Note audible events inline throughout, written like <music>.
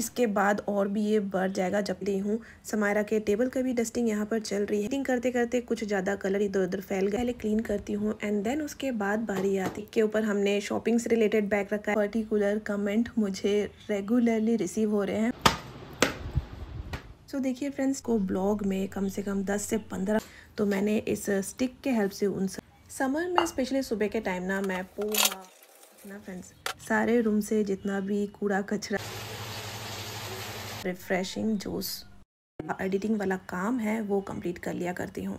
इसके बाद और भी ये बढ़ जाएगा जब दे हूँ समायरा के टेबल का भी डस्टिंग यहाँ पर चल रही है डस्टिंग करते करते कुछ ज़्यादा कलर इधर उधर फैल गया पहले क्लीन करती हूँ एंड देन उसके बाद बारी आती के ऊपर हमने शॉपिंग से रिलेटेड बैग रखा है पर्टिकुलर कमेंट मुझे रेगुलरली रिसीव हो रहे हैं सो so, देखिए फ्रेंड्स को ब्लॉग में कम से कम दस से पंद्रह तो मैंने इस स्टिक के हेल्प से उन समर में स्पेशली सुबह के टाइम ना मैं पोहा ना फ्रेंड्स सारे रूम से जितना भी कूड़ा कचरा रिफ्रेशिंग जूस एडिटिंग वाला काम है वो कंप्लीट कर लिया करती हूँ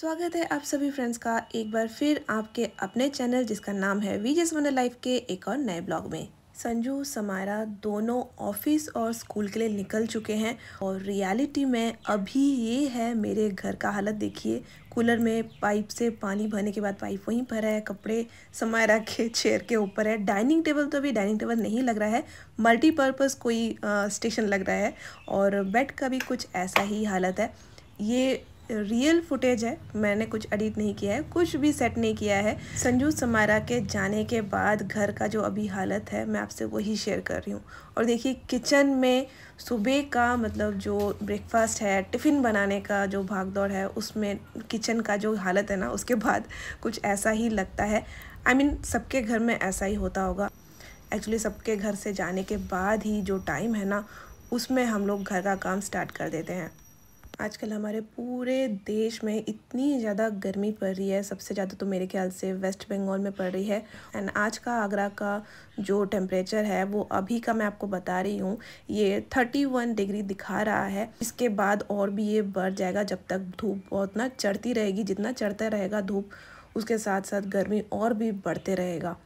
स्वागत है आप सभी फ्रेंड्स का एक बार फिर आपके अपने चैनल जिसका नाम है वी जस वन लाइफ के एक और नए ब्लॉग में संजू समारा दोनों ऑफिस और स्कूल के लिए निकल चुके हैं और रियलिटी में अभी ये है मेरे घर का हालत देखिए कूलर में पाइप से पानी भरने के बाद पाइप वहीं पर है कपड़े समायरा के <laughs> चेयर के ऊपर है डाइनिंग टेबल तो अभी डाइनिंग टेबल नहीं लग रहा है मल्टीपर्पज़ कोई स्टेशन लग रहा है और बेड का भी कुछ ऐसा ही हालत है ये रियल फुटेज है मैंने कुछ एडिट नहीं किया है कुछ भी सेट नहीं किया है संजू समारा के जाने के बाद घर का जो अभी हालत है मैं आपसे वही शेयर कर रही हूँ और देखिए किचन में सुबह का मतलब जो ब्रेकफास्ट है टिफ़िन बनाने का जो भागदौड़ है उसमें किचन का जो हालत है ना उसके बाद कुछ ऐसा ही लगता है आई I मीन mean, सबके घर में ऐसा ही होता होगा एक्चुअली सबके घर से जाने के बाद ही जो टाइम है ना उसमें हम लोग घर का काम स्टार्ट कर देते हैं आजकल हमारे पूरे देश में इतनी ज़्यादा गर्मी पड़ रही है सबसे ज़्यादा तो मेरे ख्याल से वेस्ट बंगाल में पड़ रही है एंड आज का आगरा का जो टेम्परेचर है वो अभी का मैं आपको बता रही हूँ ये 31 डिग्री दिखा रहा है इसके बाद और भी ये बढ़ जाएगा जब तक धूप बहुत ना चढ़ती रहेगी जितना चढ़ता रहेगा धूप उसके साथ साथ गर्मी और भी बढ़ते रहेगा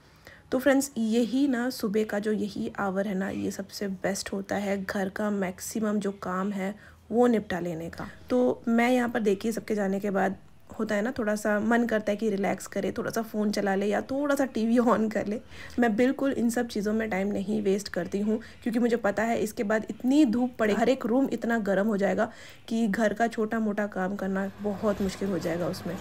तो फ्रेंड्स यही ना सुबह का जो यही आवर है ना ये सबसे बेस्ट होता है घर का मैक्सिमम जो काम है वो निपटा लेने का तो मैं यहाँ पर देखिए सबके जाने के बाद होता है ना थोड़ा सा मन करता है कि रिलैक्स करे थोड़ा सा फ़ोन चला ले या थोड़ा सा टीवी ऑन कर ले मैं बिल्कुल इन सब चीज़ों में टाइम नहीं वेस्ट करती हूँ क्योंकि मुझे पता है इसके बाद इतनी धूप पड़े हर एक रूम इतना गर्म हो जाएगा कि घर का छोटा मोटा काम करना बहुत मुश्किल हो जाएगा उसमें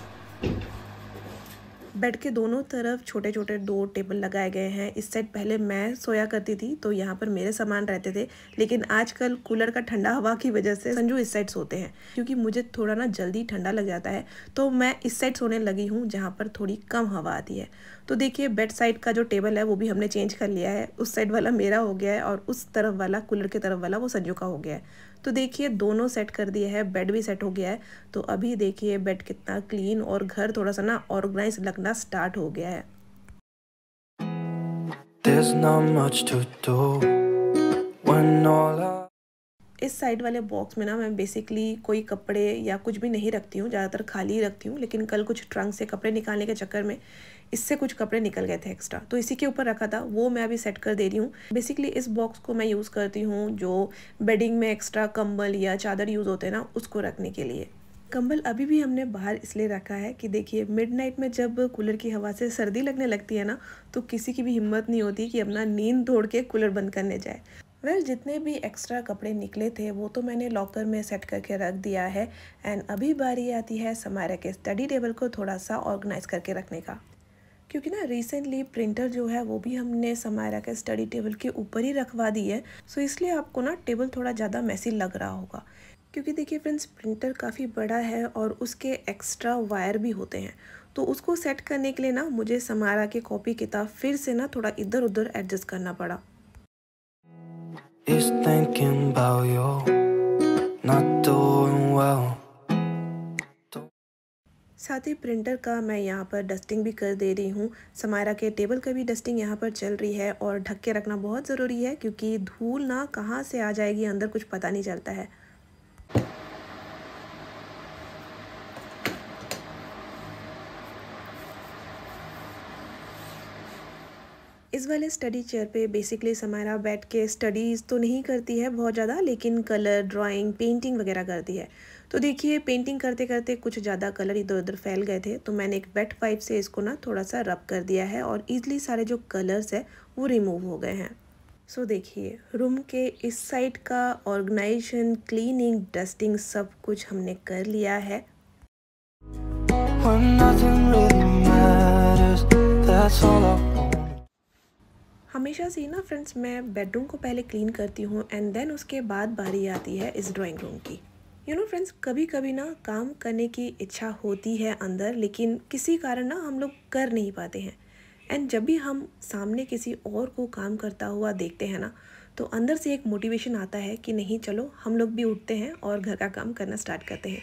बेड के दोनों तरफ छोटे छोटे दो टेबल लगाए गए हैं इस साइड पहले मैं सोया करती थी तो यहाँ पर मेरे सामान रहते थे लेकिन आजकल कूलर का ठंडा हवा की वजह से संजू इस साइड सोते हैं क्योंकि मुझे थोड़ा ना जल्दी ठंडा लग जाता है तो मैं इस साइड सोने लगी हूँ जहाँ पर थोड़ी कम हवा आती है तो देखिए बेड साइड का जो टेबल है वो भी हमने चेंज कर लिया है उस साइड वाला मेरा हो गया है और उस तरफ वाला कूलर के तरफ वाला वो संजू का हो गया है तो देखिए दोनों सेट कर दिए है बेड भी सेट हो गया है तो अभी देखिए बेड कितना क्लीन और घर थोड़ा सा ना ऑर्गेनाइज लगना स्टार्ट हो गया है There's not much to do when all I इस साइड वाले बॉक्स में ना मैं बेसिकली कोई कपड़े या कुछ भी नहीं रखती हूँ ज़्यादातर खाली ही रखती हूँ लेकिन कल कुछ ट्रंक से कपड़े निकालने के चक्कर में इससे कुछ कपड़े निकल गए थे एक्स्ट्रा तो इसी के ऊपर रखा था वो मैं अभी सेट कर दे रही हूँ बेसिकली इस बॉक्स को मैं यूज़ करती हूँ जो बेडिंग में एक्स्ट्रा कंबल या चादर यूज़ होते हैं ना उसको रखने के लिए कंबल अभी भी हमने बाहर इसलिए रखा है कि देखिए मिडनाइट में जब कूलर की हवा से सर्दी लगने लगती है ना तो किसी की भी हिम्मत नहीं होती कि अपना नींद तोड़ के कूलर बंद करने जाए वेल जितने भी एक्स्ट्रा कपड़े निकले थे वो तो मैंने लॉकर में सेट करके रख दिया है एंड अभी बारी आती है समायरा के स्टडी टेबल को थोड़ा सा ऑर्गेनाइज करके रखने का क्योंकि ना रिसेंटली प्रिंटर जो है वो भी हमने समायरा के स्टडी टेबल के ऊपर ही रखवा दी है सो इसलिए आपको ना टेबल थोड़ा ज़्यादा मैसी लग रहा होगा क्योंकि देखिए फ्रेंड्स प्रिंटर काफ़ी बड़ा है और उसके एक्स्ट्रा वायर भी होते हैं तो उसको सेट करने के लिए ना मुझे समारा के कॉपी किताब फिर से ना थोड़ा इधर उधर एडजस्ट करना पड़ा is thinking about you not doing well साथ ही प्रिंटर का मैं यहाँ पर डस्टिंग भी कर दे रही हूँ समायरा के टेबल का भी डस्टिंग यहाँ पर चल रही है और ढक के रखना बहुत ज़रूरी है क्योंकि धूल ना कहाँ से आ जाएगी अंदर कुछ पता नहीं चलता है इस वाले स्टडी चेयर पे बेसिकली समारा बैठ के स्टडीज़ तो नहीं करती है बहुत ज़्यादा लेकिन कलर ड्राइंग पेंटिंग वगैरह करती है तो देखिए पेंटिंग करते करते कुछ ज़्यादा कलर इधर उधर फैल गए थे तो मैंने एक बेट पाइप से इसको ना थोड़ा सा रब कर दिया है और ईज़िली सारे जो कलर्स है वो रिमूव हो गए हैं सो so, देखिए रूम के इस साइड का ऑर्गेनाइजेशन क्लीनिंग डस्टिंग सब कुछ हमने कर लिया है When nothing really matters, that's all I हमेशा से ना फ्रेंड्स मैं बेडरूम को पहले क्लीन करती हूँ एंड देन उसके बाद बारी आती है इस ड्राइंग रूम की यू नो फ्रेंड्स कभी कभी ना काम करने की इच्छा होती है अंदर लेकिन किसी कारण ना हम लोग कर नहीं पाते हैं एंड जब भी हम सामने किसी और को काम करता हुआ देखते हैं ना तो अंदर से एक मोटिवेशन आता है कि नहीं चलो हम लोग भी उठते हैं और घर का काम करना स्टार्ट करते हैं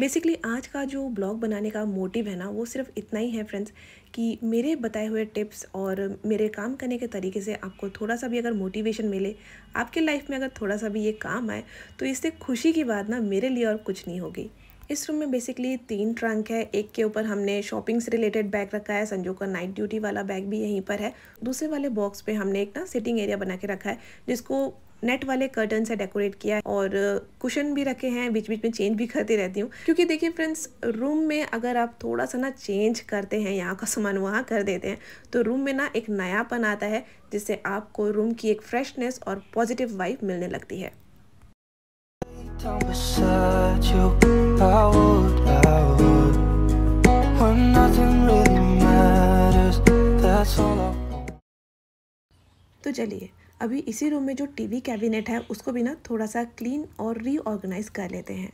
बेसिकली आज का जो ब्लॉग बनाने का मोटिव है ना वो सिर्फ इतना ही है फ्रेंड्स कि मेरे बताए हुए टिप्स और मेरे काम करने के तरीके से आपको थोड़ा सा भी अगर मोटिवेशन मिले आपके लाइफ में अगर थोड़ा सा भी ये काम आए तो इससे खुशी की बात ना मेरे लिए और कुछ नहीं होगी इस रूम में बेसिकली तीन ट्रंक है एक के ऊपर हमने शॉपिंग से रिलेटेड बैग रखा है संजू का नाइट ड्यूटी वाला बैग भी यहीं पर है दूसरे वाले बॉक्स पे हमने एक ना सिटिंग एरिया बना के रखा है जिसको नेट वाले कर्टन से डेकोरेट किया है और कुशन भी रखे हैं बीच बीच में चेंज भी करती रहती हूँ क्योंकि देखिए फ्रेंड्स रूम में अगर आप थोड़ा सा ना चेंज करते हैं यहाँ का सामान वहाँ कर देते हैं तो रूम में ना एक नयापन आता है जिससे आपको रूम की एक फ्रेशनेस और पॉजिटिव वाइफ मिलने लगती है beside you, I would, I would. When nothing really matters, that's all I want. तो चलिए अभी इसी रूम में जो टीवी कैबिनेट है उसको भी ना थोड़ा सा क्लीन और रीऑर्गेनाइज कर लेते हैं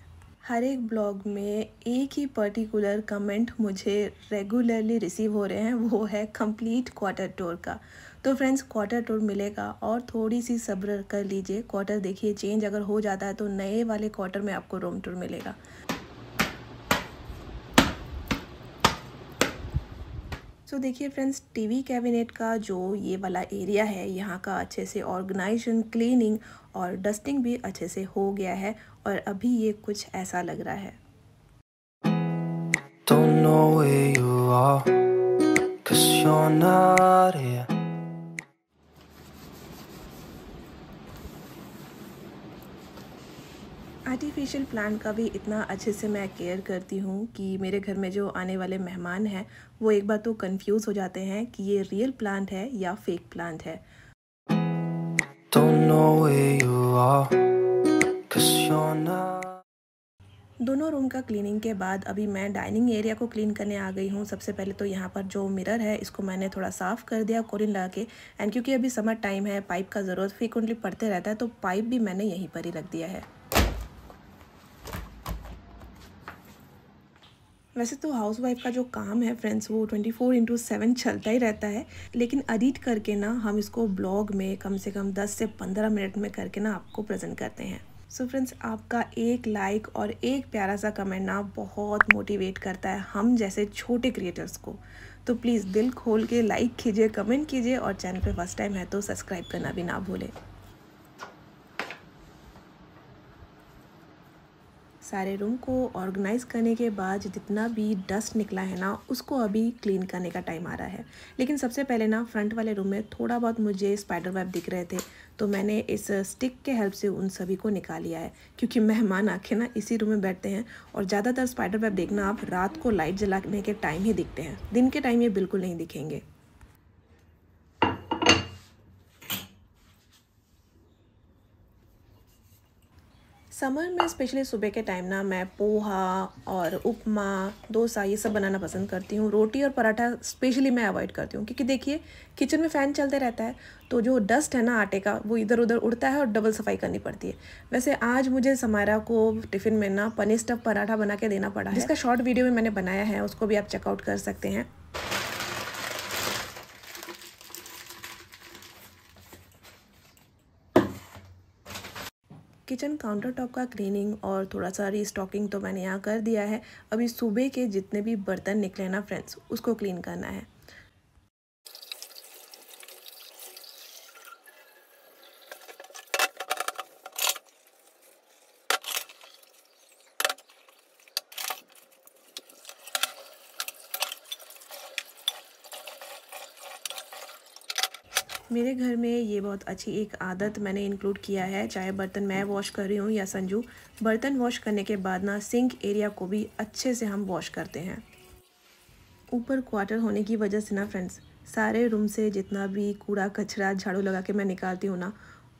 हर एक ब्लॉग में एक ही पर्टिकुलर कमेंट मुझे रेगुलरली रिसीव हो रहे हैं वो है कंप्लीट क्वार्टर टोर का तो फ्रेंड्स क्वार्टर टूर मिलेगा और थोड़ी सी सब्र कर लीजिए क्वार्टर देखिए चेंज अगर हो जाता है तो नए वाले क्वार्टर में आपको रोम टूर मिलेगा सो so, देखिए फ्रेंड्स टीवी कैबिनेट का जो ये वाला एरिया है यहाँ का अच्छे से ऑर्गेनाइजेशन क्लीनिंग और डस्टिंग भी अच्छे से हो गया है और अभी ये कुछ ऐसा लग रहा है Don't know where you are, cause you're not here. Artificial plant का भी इतना अच्छे से मैं केयर करती हूँ कि मेरे घर में जो आने वाले मेहमान हैं वो एक बार तो कंफ्यूज हो जाते हैं कि ये रियल प्लांट है या फेक प्लांट है दोनों रूम का क्लीनिंग के बाद अभी मैं डाइनिंग एरिया को क्लीन करने आ गई हूँ सबसे पहले तो यहाँ पर जो मिरर है इसको मैंने थोड़ा साफ़ कर दिया कोरिन लगा के एंड क्योंकि अभी समर टाइम है पाइप का ज़रूरत फ्रिक्वेंटली पड़ते रहता है तो पाइप भी मैंने यहीं पर ही रख दिया है वैसे तो हाउस वाइफ का जो काम है फ्रेंड्स वो ट्वेंटी फोर इंटू सेवन चलता ही रहता है लेकिन एडिट करके ना हम इसको ब्लॉग में कम से कम दस से पंद्रह मिनट में करके ना आपको प्रेजेंट करते हैं सो so फ्रेंड्स आपका एक लाइक और एक प्यारा सा कमेंट ना बहुत मोटिवेट करता है हम जैसे छोटे क्रिएटर्स को तो प्लीज़ दिल खोल के लाइक कीजिए कमेंट कीजिए और चैनल पे फर्स्ट टाइम है तो सब्सक्राइब करना भी ना भूलें सारे रूम को ऑर्गेनाइज़ करने के बाद जितना भी डस्ट निकला है ना उसको अभी क्लीन करने का टाइम आ रहा है लेकिन सबसे पहले ना फ्रंट वाले रूम में थोड़ा बहुत मुझे स्पाइडर वेब दिख रहे थे तो मैंने इस स्टिक के हेल्प से उन सभी को निकाल लिया है क्योंकि मेहमान आके ना इसी रूम में बैठते हैं और ज़्यादातर स्पाइडर वेब देखना आप रात को लाइट जलाने के टाइम ही दिखते हैं दिन के टाइम ये बिल्कुल नहीं दिखेंगे समर में स्पेशली सुबह के टाइम ना मैं पोहा और उपमा डोसा ये सब बनाना पसंद करती हूँ रोटी और पराठा स्पेशली मैं अवॉइड करती हूँ क्योंकि देखिए किचन में फ़ैन चलते रहता है तो जो डस्ट है ना आटे का वो इधर उधर उड़ता है और डबल सफाई करनी पड़ती है वैसे आज मुझे समारा को टिफ़िन में ना पनीर स्टफ पराठा बना के देना पड़ा जिसका शॉर्ट वीडियो में मैंने बनाया है उसको भी आप चेकआउट कर सकते हैं किचन काउंटर टॉप का क्लीनिंग और थोड़ा सा रीस्टॉकिंग तो मैंने यहाँ कर दिया है अभी सुबह के जितने भी बर्तन निकले ना फ्रेंड्स उसको क्लीन करना है मेरे घर में ये बहुत अच्छी एक आदत मैंने इंक्लूड किया है चाहे बर्तन मैं वॉश कर रही हूँ या संजू बर्तन वॉश करने के बाद ना सिंक एरिया को भी अच्छे से हम वॉश करते हैं ऊपर क्वार्टर होने की वजह से ना फ्रेंड्स सारे रूम से जितना भी कूड़ा कचरा झाड़ू लगा के मैं निकालती हूँ ना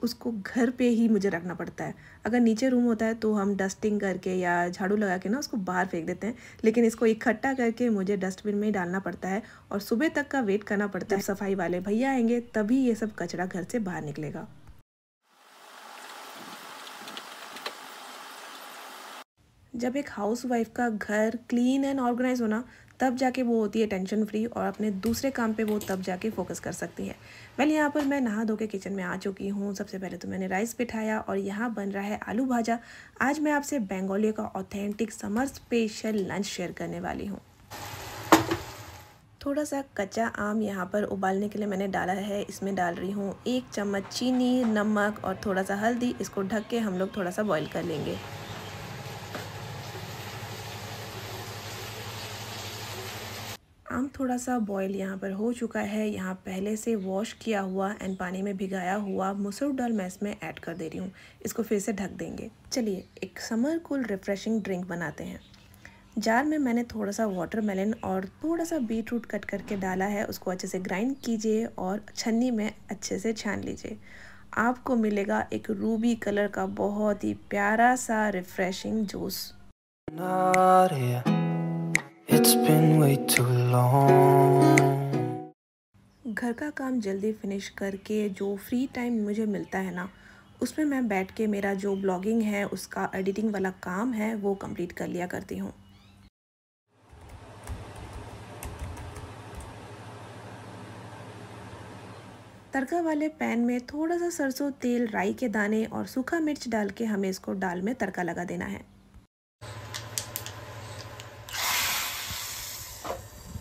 उसको घर पे ही मुझे रखना पड़ता है अगर नीचे रूम होता है तो हम डस्टिंग करके या झाड़ू लगा के ना उसको बाहर फेंक देते हैं लेकिन इसको इकट्ठा करके मुझे डस्टबिन में ही डालना पड़ता है और सुबह तक का वेट करना पड़ता है सफाई वाले भैया आएंगे तभी ये सब कचरा घर से बाहर निकलेगा जब एक हाउस वाइफ का घर क्लीन एंड ऑर्गेनाइज होना तब जाके वो होती है टेंशन फ्री और अपने दूसरे काम पे वो तब जाके फोकस कर सकती है वेल यहाँ पर मैं नहा धो के किचन में आ चुकी हूँ सबसे पहले तो मैंने राइस बिठाया और यहाँ बन रहा है आलू भाजा आज मैं आपसे बेंगोलिया का authentic summer special lunch share करने वाली हूँ थोड़ा सा कच्चा आम यहाँ पर उबालने के लिए मैंने डाला है इसमें डाल रही हूँ एक चम्मच चीनी नमक और थोड़ा सा हल्दी इसको ढक के हम लोग थोड़ा सा बॉईल कर लेंगे आम थोड़ा सा बॉयल यहाँ पर हो चुका है यहाँ पहले से वॉश किया हुआ एंड पानी में भिगाया हुआ मसूर डाल मैं इसमें ऐड कर दे रही हूँ इसको फिर से ढक देंगे चलिए एक समर कूल रिफ्रेशिंग ड्रिंक बनाते हैं जार में मैंने थोड़ा सा वाटरमेलन और थोड़ा सा बीट रूट कट करके डाला है उसको अच्छे से ग्राइंड कीजिए और छन्नी में अच्छे से छान लीजिए आपको मिलेगा एक रूबी कलर का बहुत ही प्यारा सा refreshing juice It's been way too long. घर का काम जल्दी फिनिश करके जो फ्री टाइम मुझे मिलता है ना उसमें मैं बैठ के मेरा जो ब्लॉगिंग है उसका एडिटिंग वाला काम है वो कंप्लीट कर लिया करती हूँ तड़का वाले पैन में थोड़ा सा सरसों तेल राई के दाने और सूखा मिर्च डाल के हमें इसको दाल में तड़का लगा देना है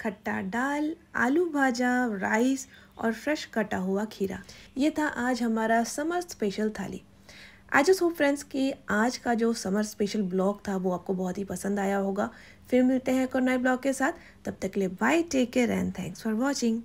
खट्टा दाल आलू भाजा राइस और फ्रेश कटा हुआ खीरा ये था आज हमारा समर स्पेशल थाली आई जस्ट होप फ्रेंड्स कि आज का जो समर स्पेशल ब्लॉग था वो आपको बहुत ही पसंद आया होगा फिर मिलते हैं एक और नए ब्लॉग के साथ तब तक के लिए bye take care and thanks for watching